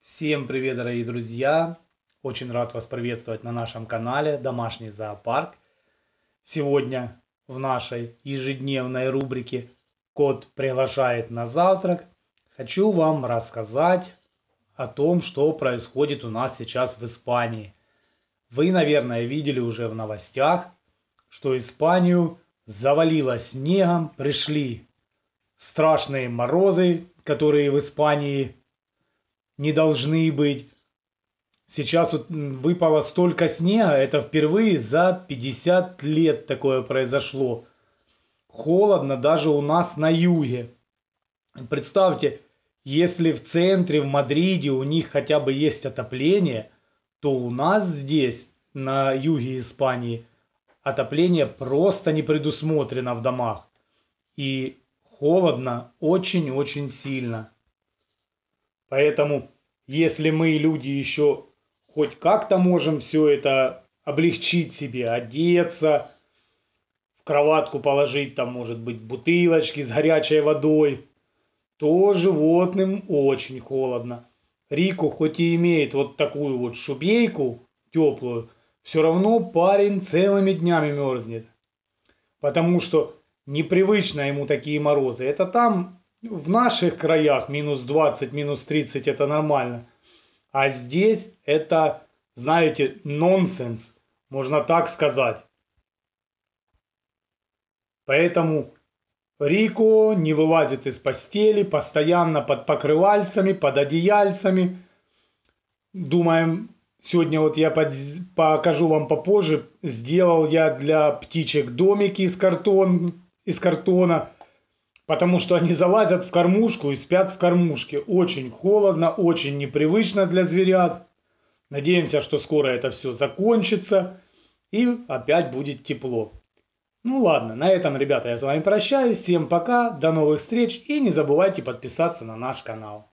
Всем привет, дорогие друзья! Очень рад вас приветствовать на нашем канале «Домашний зоопарк». Сегодня в нашей ежедневной рубрике «Кот приглашает на завтрак» хочу вам рассказать о том, что происходит у нас сейчас в Испании. Вы, наверное, видели уже в новостях, что Испанию завалило снегом, пришли страшные морозы, которые в Испании – не должны быть. Сейчас вот выпало столько снега, это впервые за 50 лет такое произошло. Холодно даже у нас на юге. Представьте, если в центре, в Мадриде у них хотя бы есть отопление, то у нас здесь, на юге Испании, отопление просто не предусмотрено в домах. И холодно очень-очень сильно. Поэтому, если мы, люди, еще хоть как-то можем все это облегчить себе, одеться, в кроватку положить, там, может быть, бутылочки с горячей водой, то животным очень холодно. Рику хоть и имеет вот такую вот шубейку теплую, все равно парень целыми днями мерзнет. Потому что непривычно ему такие морозы. Это там ну, в наших краях минус 20, минус 30 это нормально. А здесь это, знаете, нонсенс, можно так сказать. Поэтому Рико не вылазит из постели, постоянно под покрывальцами, под одеяльцами. Думаем, сегодня вот я под... покажу вам попозже, сделал я для птичек домики из, картон... из картона – потому что они залазят в кормушку и спят в кормушке. Очень холодно, очень непривычно для зверят. Надеемся, что скоро это все закончится и опять будет тепло. Ну ладно, на этом, ребята, я с вами прощаюсь. Всем пока, до новых встреч и не забывайте подписаться на наш канал.